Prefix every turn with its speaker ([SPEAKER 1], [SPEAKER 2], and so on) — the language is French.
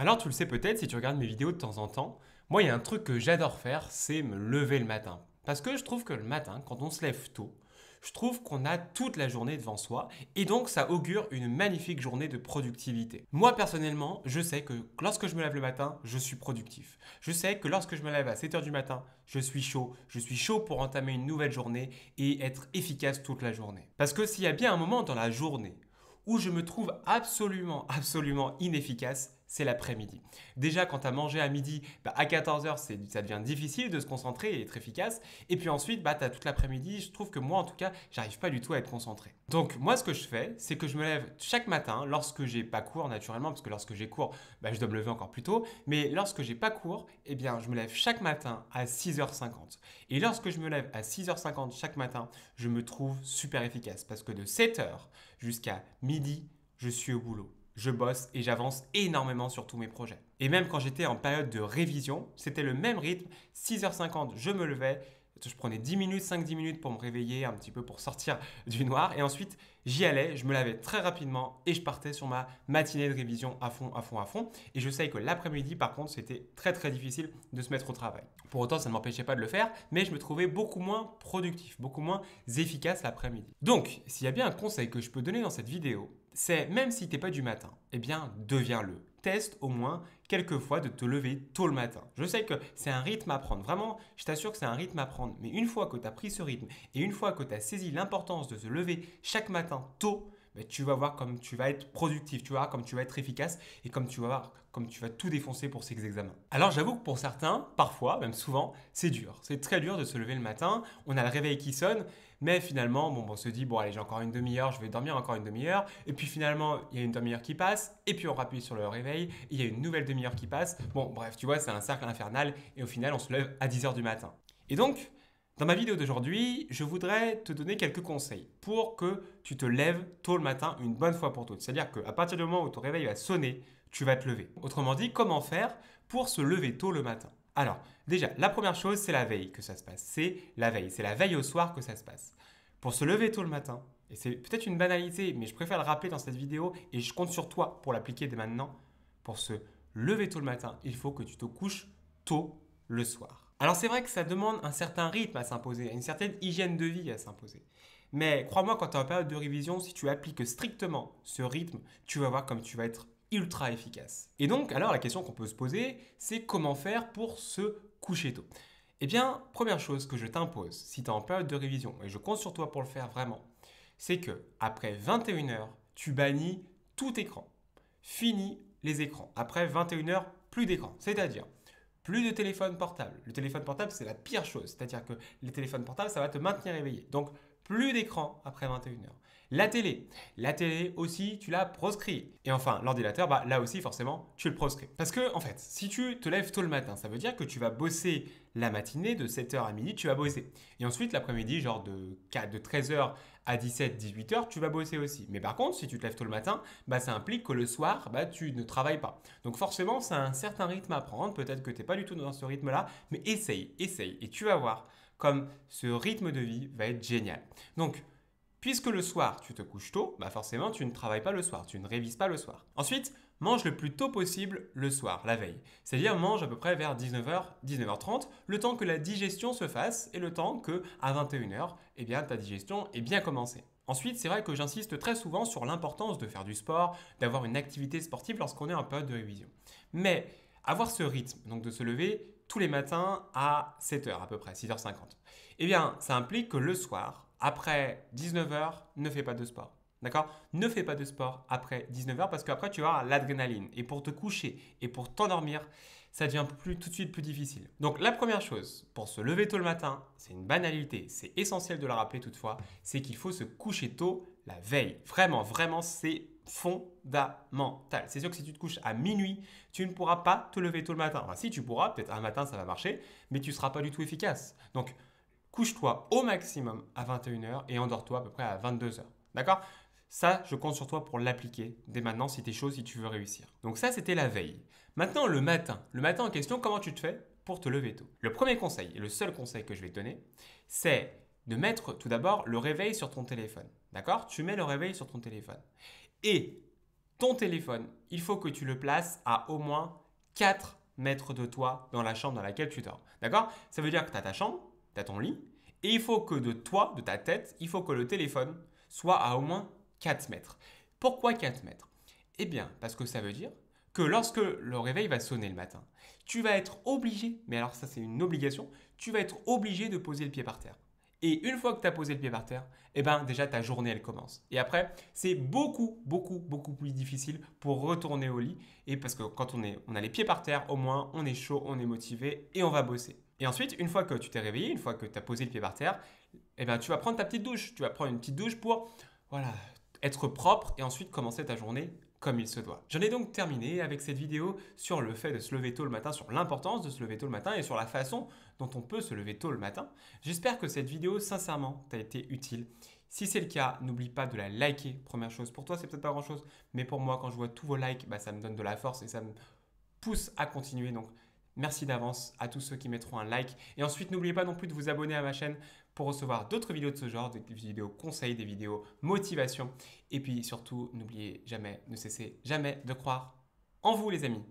[SPEAKER 1] Alors tu le sais peut-être si tu regardes mes vidéos de temps en temps, moi il y a un truc que j'adore faire, c'est me lever le matin. Parce que je trouve que le matin, quand on se lève tôt, je trouve qu'on a toute la journée devant soi et donc ça augure une magnifique journée de productivité. Moi personnellement, je sais que lorsque je me lève le matin, je suis productif. Je sais que lorsque je me lève à 7h du matin, je suis chaud. Je suis chaud pour entamer une nouvelle journée et être efficace toute la journée. Parce que s'il y a bien un moment dans la journée où je me trouve absolument, absolument inefficace, c'est l'après-midi. Déjà, quand tu as mangé à midi, bah, à 14h, ça devient difficile de se concentrer et être efficace. Et puis ensuite, bah, tu as toute l'après-midi. Je trouve que moi, en tout cas, j'arrive pas du tout à être concentré. Donc, moi, ce que je fais, c'est que je me lève chaque matin lorsque j'ai pas cours, naturellement, parce que lorsque j'ai cours, bah, je dois me lever encore plus tôt. Mais lorsque j'ai pas cours, eh bien, je me lève chaque matin à 6h50. Et lorsque je me lève à 6h50 chaque matin, je me trouve super efficace parce que de 7h jusqu'à midi, je suis au boulot je bosse et j'avance énormément sur tous mes projets. Et même quand j'étais en période de révision, c'était le même rythme, 6h50 je me levais, je prenais 10 minutes, 5-10 minutes pour me réveiller, un petit peu pour sortir du noir. Et ensuite, j'y allais, je me lavais très rapidement et je partais sur ma matinée de révision à fond, à fond, à fond. Et je sais que l'après-midi, par contre, c'était très très difficile de se mettre au travail. Pour autant, ça ne m'empêchait pas de le faire, mais je me trouvais beaucoup moins productif, beaucoup moins efficace l'après-midi. Donc, s'il y a bien un conseil que je peux donner dans cette vidéo, c'est même si t'es pas du matin, eh bien, deviens-le teste au moins quelques fois de te lever tôt le matin. Je sais que c'est un rythme à prendre, vraiment, je t'assure que c'est un rythme à prendre, mais une fois que tu as pris ce rythme et une fois que tu as saisi l'importance de se lever chaque matin tôt, tu vas voir comme tu vas être productif, tu vas voir comme tu vas être efficace et comme tu vas voir comme tu vas tout défoncer pour ces examens. Alors j'avoue que pour certains, parfois, même souvent, c'est dur. C'est très dur de se lever le matin, on a le réveil qui sonne, mais finalement, bon, on se dit, bon allez, j'ai encore une demi-heure, je vais dormir encore une demi-heure, et puis finalement, il y a une demi-heure qui passe, et puis on rappuie sur le réveil, il y a une nouvelle demi-heure qui passe. Bon, bref, tu vois, c'est un cercle infernal, et au final, on se lève à 10h du matin. Et donc, dans ma vidéo d'aujourd'hui, je voudrais te donner quelques conseils pour que tu te lèves tôt le matin une bonne fois pour toutes. C'est-à-dire qu'à partir du moment où ton réveil va sonner, tu vas te lever. Autrement dit, comment faire pour se lever tôt le matin Alors, déjà, la première chose, c'est la veille que ça se passe. C'est la veille, c'est la veille au soir que ça se passe. Pour se lever tôt le matin, et c'est peut-être une banalité, mais je préfère le rappeler dans cette vidéo et je compte sur toi pour l'appliquer dès maintenant. Pour se lever tôt le matin, il faut que tu te couches tôt le soir. Alors c'est vrai que ça demande un certain rythme à s'imposer, une certaine hygiène de vie à s'imposer. Mais crois-moi, quand tu es en période de révision, si tu appliques strictement ce rythme, tu vas voir comme tu vas être ultra efficace. Et donc, alors la question qu'on peut se poser, c'est comment faire pour se coucher tôt Eh bien, première chose que je t'impose, si tu es en période de révision, et je compte sur toi pour le faire vraiment, c'est que après 21 heures, tu bannis tout écran. Fini les écrans. Après 21 heures, plus d'écran. C'est-à-dire, plus de téléphone portable. Le téléphone portable, c'est la pire chose. C'est-à-dire que les téléphones portables, ça va te maintenir éveillé. Donc, plus d'écran après 21h. La télé, la télé aussi, tu la proscris. Et enfin, l'ordinateur, bah, là aussi, forcément, tu le proscris. Parce que, en fait, si tu te lèves tôt le matin, ça veut dire que tu vas bosser la matinée de 7h à midi, tu vas bosser. Et ensuite, l'après-midi, genre de, 13h à 17, 18h, tu vas bosser aussi. Mais par contre, si tu te lèves tôt le matin, bah, ça implique que le soir, bah, tu ne travailles pas. Donc forcément, c'est un certain rythme à prendre. Peut-être que tu n'es pas du tout dans ce rythme-là, mais essaye, essaye. Et tu vas voir comme ce rythme de vie va être génial. Donc, Puisque le soir, tu te couches tôt, bah forcément, tu ne travailles pas le soir, tu ne révises pas le soir. Ensuite, mange le plus tôt possible le soir, la veille. C'est-à-dire mange à peu près vers 19h, 19h30, le temps que la digestion se fasse et le temps que à 21h, eh bien ta digestion est bien commencé. Ensuite, c'est vrai que j'insiste très souvent sur l'importance de faire du sport, d'avoir une activité sportive lorsqu'on est en période de révision. Mais avoir ce rythme, donc de se lever tous les matins à 7h à peu près, 6h50, eh bien ça implique que le soir, après 19h, ne fais pas de sport. D'accord Ne fais pas de sport après 19h parce qu'après tu as l'adrénaline. Et pour te coucher et pour t'endormir, ça devient plus, tout de suite plus difficile. Donc la première chose, pour se lever tôt le matin, c'est une banalité, c'est essentiel de la rappeler toutefois, c'est qu'il faut se coucher tôt la veille. Vraiment, vraiment, c'est fondamental. C'est sûr que si tu te couches à minuit, tu ne pourras pas te lever tôt le matin. Enfin, si tu pourras, peut-être un matin ça va marcher, mais tu ne seras pas du tout efficace. Donc couche-toi au maximum à 21h et endors-toi à peu près à 22h. D'accord Ça, je compte sur toi pour l'appliquer dès maintenant si tu es chaud, si tu veux réussir. Donc ça, c'était la veille. Maintenant, le matin. Le matin en question, comment tu te fais pour te lever tôt Le premier conseil, et le seul conseil que je vais te donner, c'est de mettre tout d'abord le réveil sur ton téléphone. D'accord Tu mets le réveil sur ton téléphone. Et ton téléphone, il faut que tu le places à au moins 4 mètres de toi dans la chambre dans laquelle tu dors. D'accord Ça veut dire que tu as ta chambre, ton lit, et il faut que de toi, de ta tête, il faut que le téléphone soit à au moins 4 mètres. Pourquoi 4 mètres Eh bien, parce que ça veut dire que lorsque le réveil va sonner le matin, tu vas être obligé, mais alors ça c'est une obligation, tu vas être obligé de poser le pied par terre. Et une fois que tu as posé le pied par terre, eh ben déjà ta journée elle commence. Et après, c'est beaucoup beaucoup beaucoup plus difficile pour retourner au lit et parce que quand on est on a les pieds par terre, au moins on est chaud, on est motivé et on va bosser. Et ensuite, une fois que tu t'es réveillé, une fois que tu as posé le pied par terre, eh ben, tu vas prendre ta petite douche. Tu vas prendre une petite douche pour voilà, être propre et ensuite commencer ta journée comme il se doit. J'en ai donc terminé avec cette vidéo sur le fait de se lever tôt le matin, sur l'importance de se lever tôt le matin et sur la façon dont on peut se lever tôt le matin. J'espère que cette vidéo, sincèrement, t'a été utile. Si c'est le cas, n'oublie pas de la liker, première chose. Pour toi, c'est peut-être pas grand-chose, mais pour moi, quand je vois tous vos likes, bah, ça me donne de la force et ça me pousse à continuer. Donc, Merci d'avance à tous ceux qui mettront un like. Et ensuite, n'oubliez pas non plus de vous abonner à ma chaîne pour recevoir d'autres vidéos de ce genre, des vidéos conseils, des vidéos motivation. Et puis surtout, n'oubliez jamais, ne cessez jamais de croire en vous les amis.